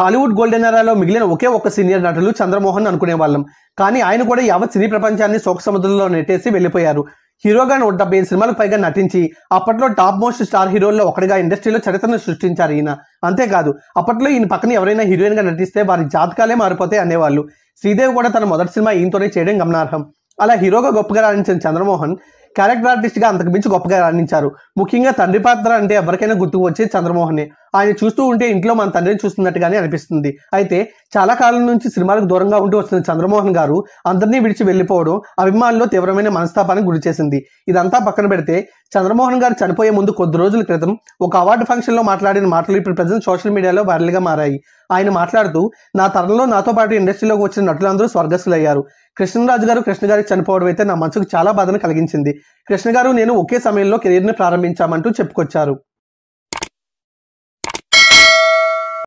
Tollywood golden ఎరాలో మిగిలిన ఒకే ఒక్క senior నటులు చంద్రమోహన్ అనుకునే వాళ్ళం కానీ ఆయన కూడా యావత్ సినీ ప్రపంచాన్ని సోక సముద్రంలో నెట్టేసి వెళ్ళిపోయారు హీరోగా నూట డెబ్బై సినిమాలకు పైగా నటించి అప్పట్లో టాప్ మోస్ట్ స్టార్ హీరోల్లో ఒకటిగా ఇండస్ట్రీలో చరిత్రను సృష్టించారు ఈయన అంతేకాదు అప్పట్లో ఈయన పక్కన ఎవరైనా హీరోయిన్గా నటిస్తే వారి జాతకాలే మారిపోతాయి అనేవాళ్ళు శ్రీదేవి కూడా తన మొదటి సినిమా ఈయనతోనే చేయడం గమనార్హం అలా హీరోగా గొప్పగా రాణించిన చంద్రమోహన్ క్యారెక్టర్ ఆర్టిస్ట్గా అంతకు మించి గొప్పగా రాణించారు ముఖ్యంగా తండ్రి పాత్ర అంటే ఎవరికైనా గుర్తుకు వచ్చేది చంద్రమోహన్ ఆయన చూస్తూ ఉంటే ఇంట్లో మన తండ్రిని చూస్తున్నట్టుగానే అనిపిస్తుంది అయితే చాలా కాలం నుంచి సినిమాలకు దూరంగా ఉంటూ వస్తున్న చంద్రమోహన్ గారు అందరినీ విడిచి వెళ్ళిపోవడం అభిమానుల్లో తీవ్రమైన మనస్తాపానికి గురి చేసింది ఇదంతా పక్కన పెడితే చంద్రమోహన్ గారు చనిపోయే ముందు కొద్ది రోజుల క్రితం ఒక అవార్డు ఫంక్షన్లో మాట్లాడిన మాటలు ఇప్పుడు ప్రజెంట్ సోషల్ మీడియాలో వైరల్గా మారాయి ఆయన మాట్లాడుతూ నా తరంలో నాతో పాటు ఇండస్ట్రీలోకి వచ్చిన నటులందరూ స్వర్గస్థులయ్యారు కృష్ణరాజు గారు కృష్ణ గారికి చనిపోవడం అయితే నా మనసుకు చాలా బాధను కలిగించింది కృష్ణ గారు నేను ఒకే సమయంలో కెరీర్ను ప్రారంభించామంటూ చెప్పుకొచ్చారు